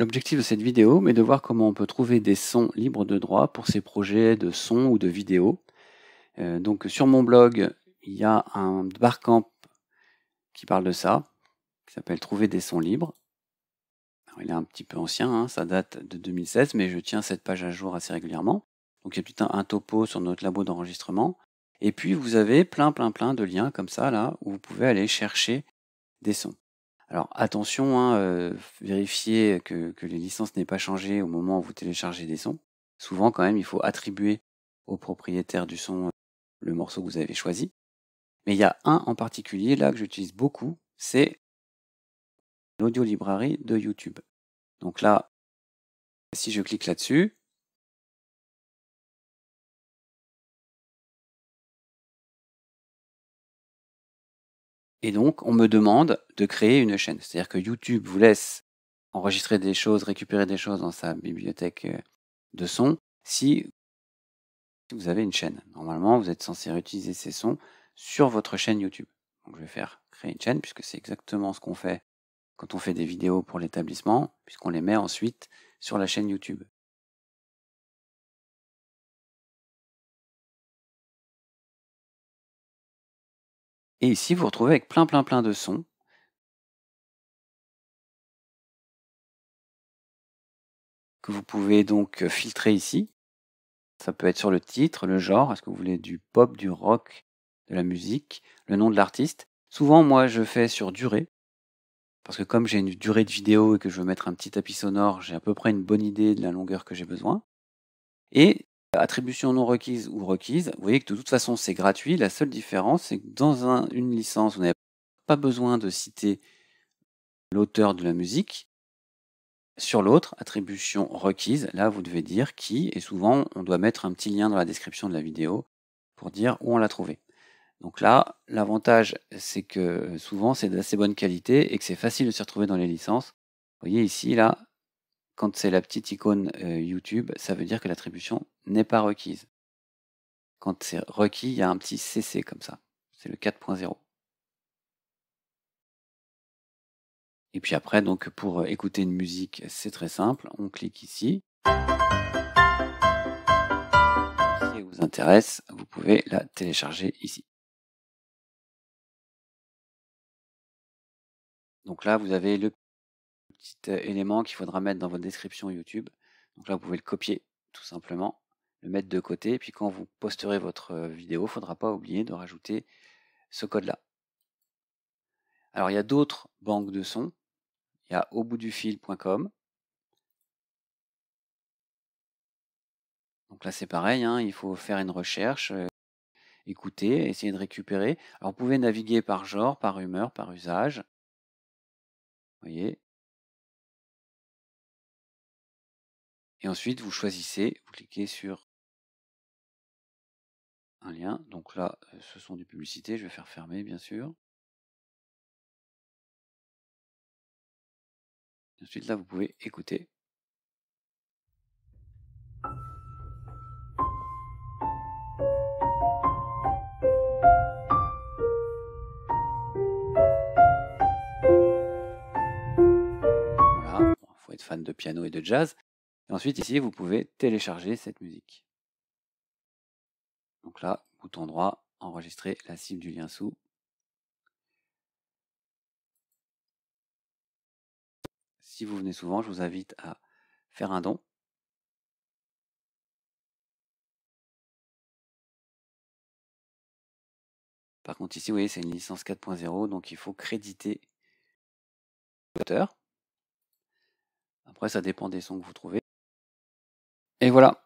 L'objectif de cette vidéo est de voir comment on peut trouver des sons libres de droit pour ces projets de sons ou de vidéos. Euh, donc sur mon blog, il y a un barcamp qui parle de ça, qui s'appelle Trouver des sons libres. il est un petit peu ancien, hein, ça date de 2016, mais je tiens cette page à jour assez régulièrement. Donc il y a un topo sur notre labo d'enregistrement. Et puis vous avez plein plein plein de liens comme ça là où vous pouvez aller chercher des sons. Alors attention, hein, euh, vérifiez que, les licences n'aient pas changé au moment où vous téléchargez des sons. Souvent quand même, il faut attribuer au propriétaire du son euh, le morceau que vous avez choisi. Mais il y a un en particulier là que j'utilise beaucoup, c'est l'audio librairie de YouTube. Donc là, si je clique là-dessus, Et donc, on me demande de créer une chaîne. C'est-à-dire que YouTube vous laisse enregistrer des choses, récupérer des choses dans sa bibliothèque euh, de sons si vous avez une chaîne. Normalement, vous êtes censé réutiliser ces sons sur votre chaîne YouTube. Donc, je vais faire créer une chaîne puisque c'est exactement ce qu'on fait quand on fait des vidéos pour l'établissement, puisqu'on les met ensuite sur la chaîne YouTube. Et ici, vous, vous retrouvez avec plein plein plein de sons. Que vous pouvez donc filtrer ici. Ça peut être sur le titre, le genre, est-ce que vous voulez du pop, du rock, de la musique, le nom de l'artiste. Souvent, moi, je fais sur durée. Parce que comme j'ai une durée de vidéo et que je veux mettre un petit tapis sonore, j'ai à peu près une bonne idée de la longueur que j'ai besoin. Et Attribution non requise ou requise, vous voyez que de toute façon c'est gratuit. La seule différence, c'est que dans une licence, vous n'avez pas besoin de citer l'auteur de la musique. Sur l'autre, attribution requise, là vous devez dire qui, et souvent on doit mettre un petit lien dans la description de la vidéo pour dire où on l'a trouvé. Donc là, l'avantage, c'est que souvent c'est d'assez bonne qualité et que c'est facile de se retrouver dans les licences. Vous voyez ici, là, quand c'est la petite icône euh, YouTube, ça veut dire que l'attribution n'est pas requise. Quand c'est requis, il y a un petit CC comme ça. C'est le 4.0. Et puis après, donc pour euh, écouter une musique, c'est très simple. On clique ici. Si elle vous intéresse, vous pouvez la télécharger ici. Donc là, vous avez le petit élément qu'il faudra mettre dans votre description YouTube. Donc là, vous pouvez le copier tout simplement, le mettre de côté, et puis quand vous posterez votre vidéo, il ne faudra pas oublier de rajouter ce code-là. Alors il y a d'autres banques de sons. Il y a au bout du fil.com. Donc là c'est pareil, hein, il faut faire une recherche, écouter, essayer de récupérer. Alors vous pouvez naviguer par genre, par humeur, par usage. Vous voyez, Et ensuite, vous choisissez, vous cliquez sur un lien. Donc là, euh, ce sont des publicités, je vais faire fermer bien sûr. Ensuite, là, vous pouvez écouter. Voilà, il faut être fan de piano et de jazz ensuite, ici, vous pouvez télécharger cette musique. Donc là, bouton droit, enregistrer la cible du lien sous. Si vous venez souvent, je vous invite à faire un don. Par contre, ici, vous voyez, c'est une licence 4.0, donc il faut créditer l'auteur. Après, ça dépend des sons que vous trouvez. Et voilà.